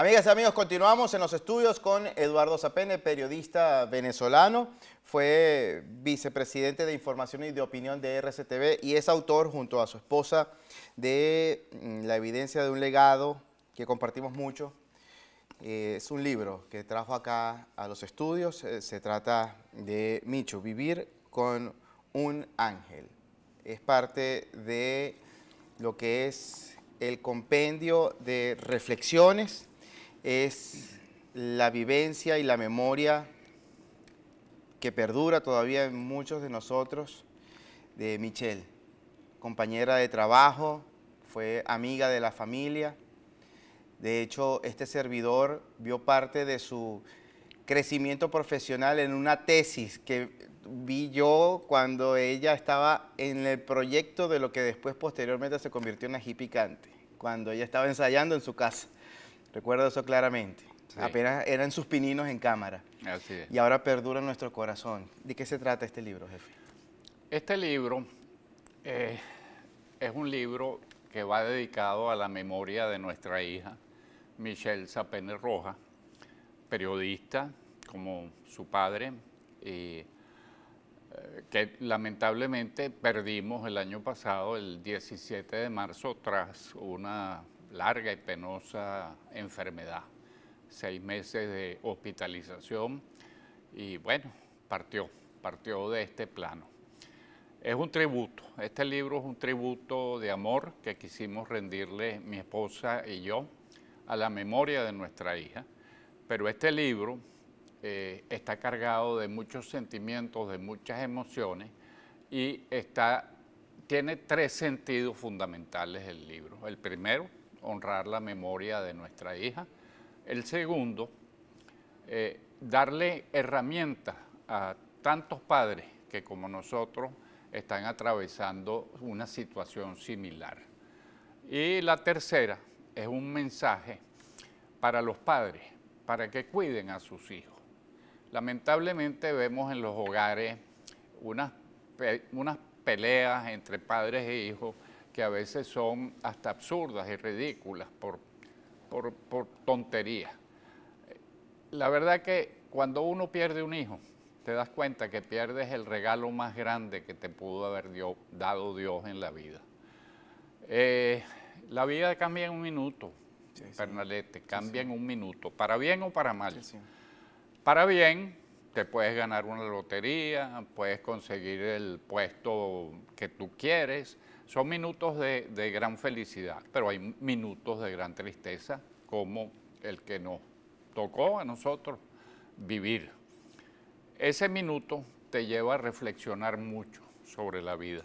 Amigas y amigos, continuamos en los estudios con Eduardo Zapene, periodista venezolano. Fue vicepresidente de Información y de Opinión de RCTV y es autor, junto a su esposa, de mm, La evidencia de un legado que compartimos mucho. Eh, es un libro que trajo acá a los estudios. Eh, se trata de Micho, Vivir con un ángel. Es parte de lo que es el compendio de reflexiones es la vivencia y la memoria que perdura todavía en muchos de nosotros de Michelle, compañera de trabajo, fue amiga de la familia. De hecho, este servidor vio parte de su crecimiento profesional en una tesis que vi yo cuando ella estaba en el proyecto de lo que después posteriormente se convirtió en ají picante, cuando ella estaba ensayando en su casa. Recuerdo eso claramente. Apenas eran sus pininos en cámara. Así es. Y ahora perdura en nuestro corazón. ¿De qué se trata este libro, jefe? Este libro eh, es un libro que va dedicado a la memoria de nuestra hija, Michelle Sapene Roja, periodista como su padre, y, eh, que lamentablemente perdimos el año pasado, el 17 de marzo, tras una larga y penosa enfermedad. Seis meses de hospitalización y bueno, partió, partió de este plano. Es un tributo, este libro es un tributo de amor que quisimos rendirle mi esposa y yo a la memoria de nuestra hija, pero este libro eh, está cargado de muchos sentimientos, de muchas emociones y está, tiene tres sentidos fundamentales el libro. El primero, honrar la memoria de nuestra hija. El segundo, eh, darle herramientas a tantos padres que como nosotros están atravesando una situación similar. Y la tercera es un mensaje para los padres, para que cuiden a sus hijos. Lamentablemente vemos en los hogares unas, unas peleas entre padres e hijos que a veces son hasta absurdas y ridículas por, tontería. La verdad que cuando uno pierde un hijo, te das cuenta que pierdes el regalo más grande que te pudo haber dado Dios en la vida. Eh, la vida cambia en un minuto, sí, cambia en un minuto, para bien o para mal. Para bien, te puedes ganar una lotería, puedes conseguir el puesto que tú quieres, son minutos de, gran felicidad, pero hay minutos de gran tristeza, como el que nos tocó a nosotros vivir. Ese minuto te lleva a reflexionar mucho sobre la vida.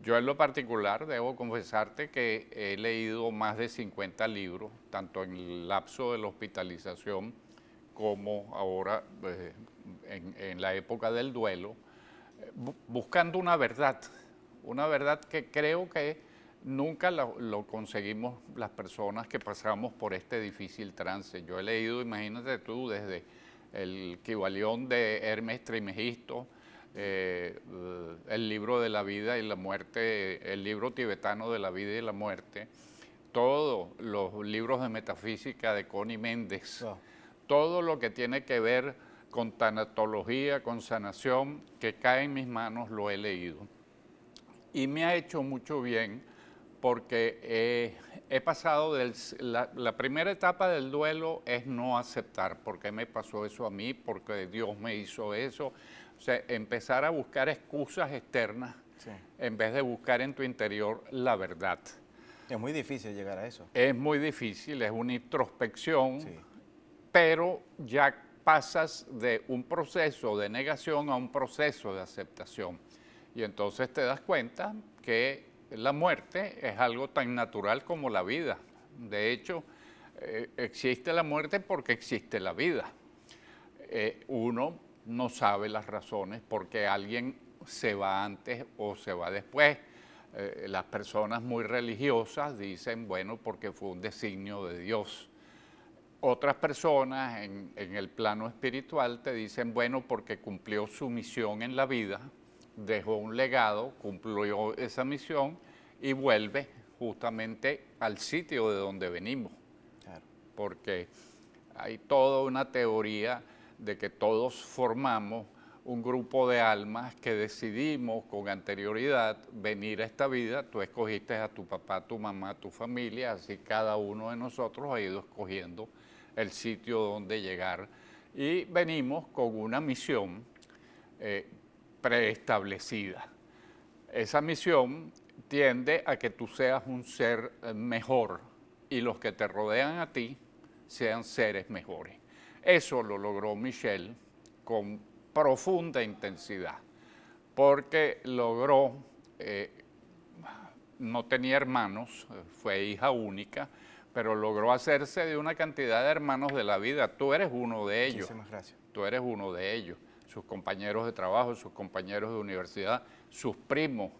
Yo en lo particular debo confesarte que he leído más de 50 libros, tanto en el lapso de la hospitalización como ahora eh, en, la época del duelo, buscando una verdad una verdad que creo que nunca lo, conseguimos las personas que pasamos por este difícil trance. Yo he leído, imagínate tú, desde el Kibalión de Hermes Trimegisto, eh, el libro de la vida y la muerte, el libro tibetano de la vida y la muerte, todos los libros de metafísica de Connie Méndez, ah. todo lo que tiene que ver con tanatología, con sanación, que cae en mis manos, lo he leído y me ha hecho mucho bien porque eh, he pasado del, la, primera etapa del duelo es no aceptar por qué me pasó eso a mí, porque Dios me hizo eso. O sea, empezar a buscar excusas externas en vez de buscar en tu interior la verdad. Es muy difícil llegar a eso. Es muy difícil, es una introspección, pero ya pasas de un proceso de negación a un proceso de aceptación. Y entonces te das cuenta que la muerte es algo tan natural como la vida. De hecho, eh, existe la muerte porque existe la vida. Eh, uno no sabe las razones por qué alguien se va antes o se va después. Eh, las personas muy religiosas dicen, bueno, porque fue un designio de Dios. Otras personas en el plano espiritual te dicen, bueno, porque cumplió su misión en la vida, dejó un legado, cumplió esa misión y vuelve justamente al sitio de donde venimos. Porque hay toda una teoría de que todos formamos un grupo de almas que decidimos con anterioridad venir a esta vida. Tú escogiste a tu papá, tu mamá, tu familia, así cada uno de nosotros ha ido escogiendo el sitio donde llegar. Y venimos con una misión eh, preestablecida. Esa misión tiende a que tú seas un ser eh, mejor y los que te rodean a ti sean seres mejores. Eso lo logró Michelle con profunda intensidad, porque logró, eh, no tenía hermanos, fue hija única, pero logró hacerse de una cantidad de hermanos de la vida. Tú eres uno de ellos. Muchísimas gracias. Tú eres uno de ellos sus compañeros de trabajo, sus compañeros de universidad, sus primos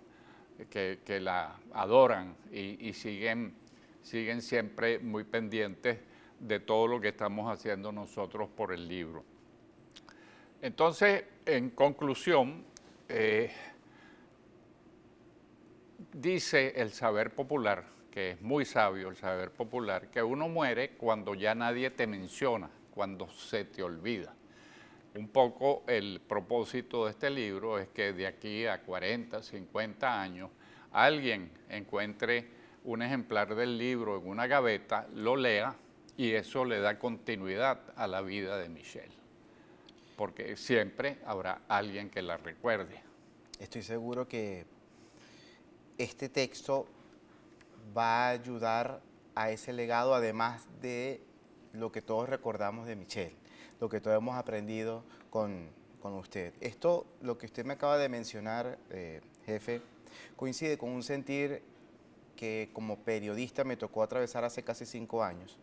que, la adoran y, siguen, siguen siempre muy pendientes de todo lo que estamos haciendo nosotros por el libro. Entonces, en conclusión, eh, dice el saber popular, que es muy sabio el saber popular, que uno muere cuando ya nadie te menciona, cuando se te olvida un poco el propósito de este libro es que de aquí a 40, 50 años, alguien encuentre un ejemplar del libro en una gaveta, lo lea y eso le da continuidad a la vida de Michelle, porque siempre habrá alguien que la recuerde. Estoy seguro que este texto va a ayudar a ese legado, además de lo que todos recordamos de Michelle lo que todos hemos aprendido con, con usted. Esto, lo que usted me acaba de mencionar, eh, jefe, coincide con un sentir que como periodista me tocó atravesar hace casi cinco años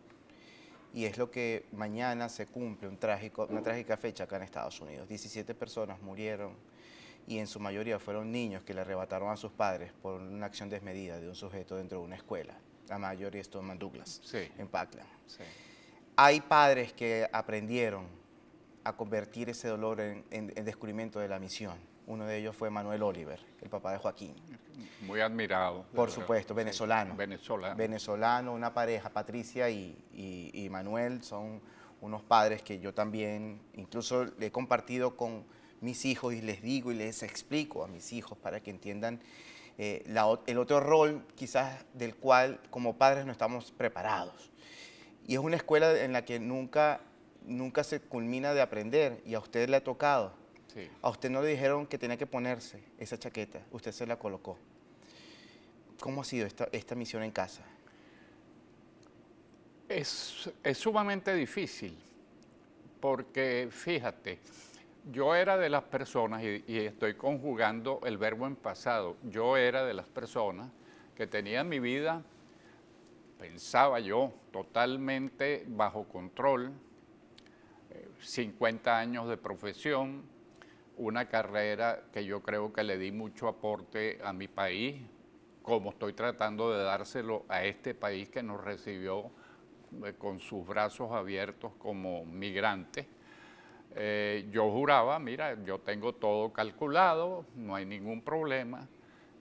y es lo que mañana se cumple, un trágico, una trágica fecha acá en Estados Unidos. 17 personas murieron y en su mayoría fueron niños que le arrebataron a sus padres por una acción desmedida de un sujeto dentro de una escuela. La mayoría estuvo en Douglas, en Parkland. Sí. Hay padres que aprendieron a convertir ese dolor en, descubrimiento de la misión. Uno de ellos fue Manuel Oliver, el papá de Joaquín. Muy admirado. Por supuesto, venezolano. venezolano. Venezolano, una pareja, Patricia y, Manuel, son unos padres que yo también, incluso le he compartido con mis hijos y les digo y les explico a mis hijos para que entiendan eh, el otro rol quizás del cual como padres no estamos preparados. Y es una escuela en la que nunca, nunca se culmina de aprender y a usted le ha tocado. A usted no le dijeron que tenía que ponerse esa chaqueta, usted se la colocó. ¿Cómo ha sido esta, misión en casa? Es, sumamente difícil, porque fíjate, yo era de las personas, y, y, estoy conjugando el verbo en pasado, yo era de las personas que tenían mi vida pensaba yo, totalmente bajo control, 50 eh, años de profesión, una carrera que yo creo que le di mucho aporte a mi país, como estoy tratando de dárselo a este país que nos recibió eh, con sus brazos abiertos como migrante. Eh, yo juraba, mira, yo tengo todo calculado, no hay ningún problema,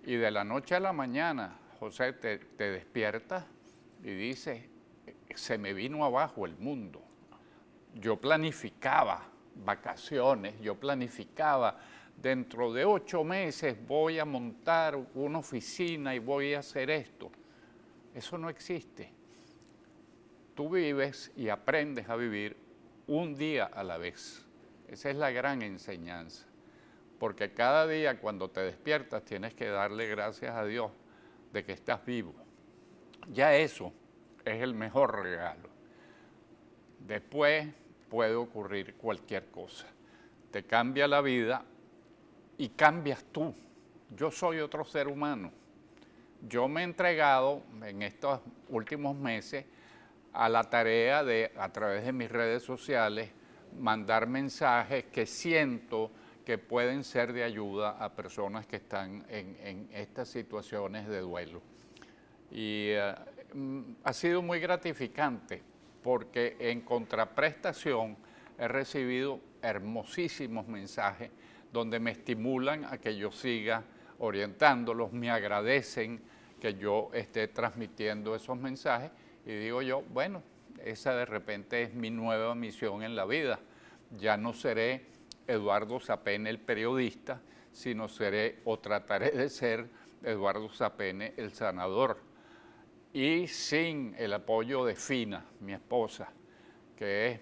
y de la noche a la mañana, José, te, te despiertas y dices, se me vino abajo el mundo. Yo planificaba vacaciones, yo planificaba, dentro de ocho meses voy a montar una oficina y voy a hacer esto. Eso no existe. Tú vives y aprendes a vivir un día a la vez. Esa es la gran enseñanza. Porque cada día cuando te despiertas tienes que darle gracias a Dios de que estás vivo. Ya eso es el mejor regalo. Después puede ocurrir cualquier cosa. Te cambia la vida y cambias tú. Yo soy otro ser humano. Yo me he entregado en estos últimos meses a la tarea de, a través de mis redes sociales, mandar mensajes que siento que pueden ser de ayuda a personas que están en, estas situaciones de duelo. Y eh, mm, ha sido muy gratificante porque en contraprestación he recibido hermosísimos mensajes donde me estimulan a que yo siga orientándolos, me agradecen que yo esté transmitiendo esos mensajes y digo yo, bueno, esa de repente es mi nueva misión en la vida. Ya no seré Eduardo Sapene el periodista, sino seré o trataré de ser Eduardo Sapene el sanador y sin el apoyo de Fina, mi esposa, que es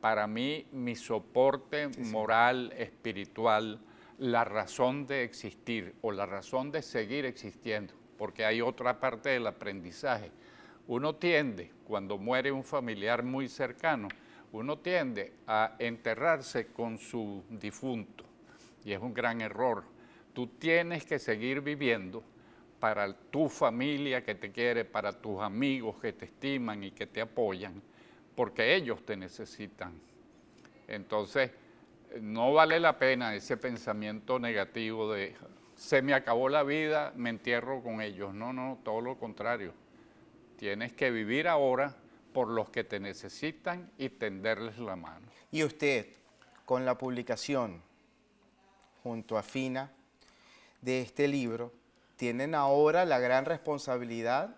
para mí mi soporte moral, espiritual, la razón de existir o la razón de seguir existiendo, porque hay otra parte del aprendizaje. Uno tiende, cuando muere un familiar muy cercano, uno tiende a enterrarse con su difunto, y es un gran error. Tú tienes que seguir viviendo para tu familia que te quiere, para tus amigos que te estiman y que te apoyan, porque ellos te necesitan. Entonces, no vale la pena ese pensamiento negativo de se me acabó la vida, me entierro con ellos. No, no, todo lo contrario. Tienes que vivir ahora por los que te necesitan y tenderles la mano. Y usted, con la publicación junto a Fina de este libro, tienen ahora la gran responsabilidad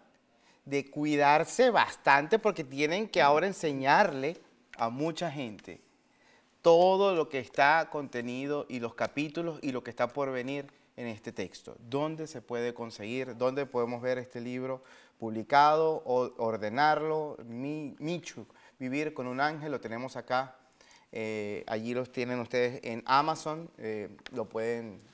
de cuidarse bastante porque tienen que ahora enseñarle a mucha gente todo lo que está contenido y los capítulos y lo que está por venir en este texto. ¿Dónde se puede conseguir? ¿Dónde podemos ver este libro publicado o ordenarlo? Mi, Michu, Vivir con un ángel, lo tenemos acá. Eh, allí los tienen ustedes en Amazon. Eh, lo pueden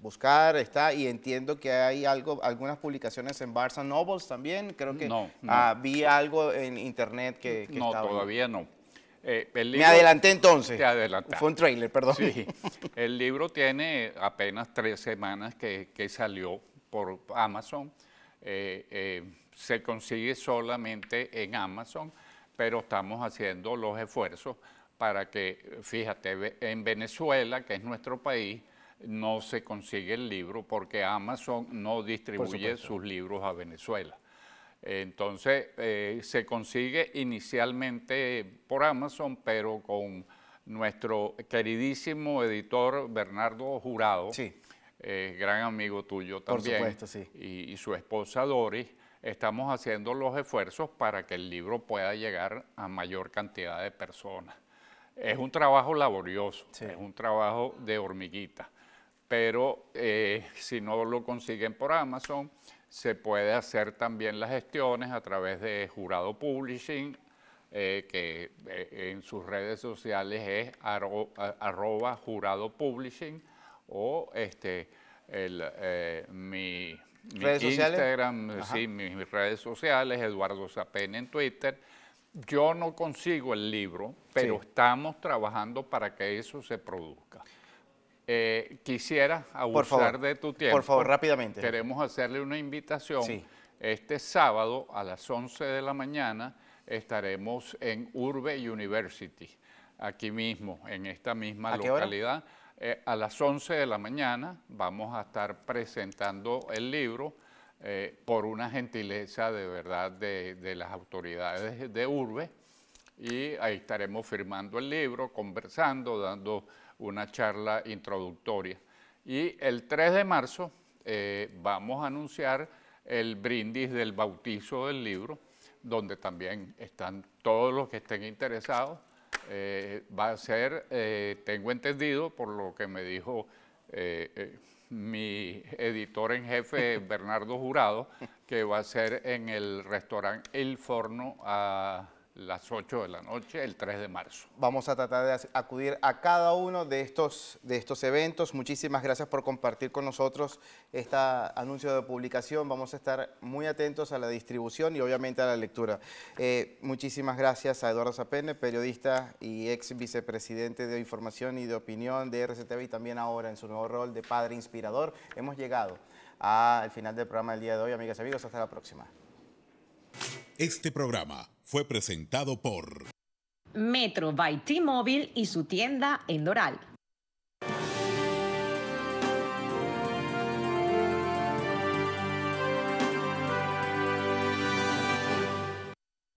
buscar, está, y entiendo que hay algo, algunas publicaciones en Barça Nobles también, creo que ah, no, vi algo en internet que, No, todavía no. Eh, Me adelanté entonces. Fue un trailer, perdón. el libro tiene apenas tres semanas que, salió por Amazon. Eh, eh, se consigue solamente en Amazon, pero estamos haciendo los esfuerzos para que, fíjate, en Venezuela, que es nuestro país, no se consigue el libro porque Amazon no distribuye sus libros a Venezuela. Entonces, eh, se consigue inicialmente por Amazon, pero con nuestro queridísimo editor Bernardo Jurado, sí. Eh, gran amigo tuyo también, y, su esposa Doris, estamos haciendo los esfuerzos para que el libro pueda llegar a mayor cantidad de personas. Es un trabajo laborioso, es un trabajo de hormiguita pero eh, si no lo consiguen por Amazon, se puede hacer también las gestiones a través de Jurado Publishing, eh, que eh, en sus redes sociales es arroba Jurado o este, mi, Instagram, mis, redes sociales, Eduardo Zapena en Twitter. Yo no consigo el libro, pero estamos trabajando para que eso se produzca. Eh, quisiera abusar de tu tiempo. Por favor, rápidamente. Queremos hacerle una invitación. Este sábado a las 11 de la mañana estaremos en Urbe University, aquí mismo, en esta misma localidad. Eh, a las 11 de la mañana vamos a estar presentando el libro eh, por una gentileza de verdad de, de las autoridades de Urbe y ahí estaremos firmando el libro, conversando, dando una charla introductoria. Y el 3 de marzo eh, vamos a anunciar el brindis del bautizo del libro, donde también están todos los que estén interesados. Eh, va a ser, eh, tengo entendido por lo que me dijo mi editor en jefe, Bernardo Jurado, que va a ser en el restaurante El Forno a las 8 de la noche, el 3 de marzo. Vamos a tratar de acudir a cada uno de estos, de estos eventos. Muchísimas gracias por compartir con nosotros este anuncio de publicación. Vamos a estar muy atentos a la distribución y obviamente a la lectura. Eh, muchísimas gracias a Eduardo Zapene, periodista y ex vicepresidente de Información y de Opinión de RCTV y también ahora en su nuevo rol de padre inspirador. Hemos llegado al final del programa del día de hoy, amigas y amigos. Hasta la próxima. Este programa fue presentado por Metro by T-Mobile y su tienda en Doral.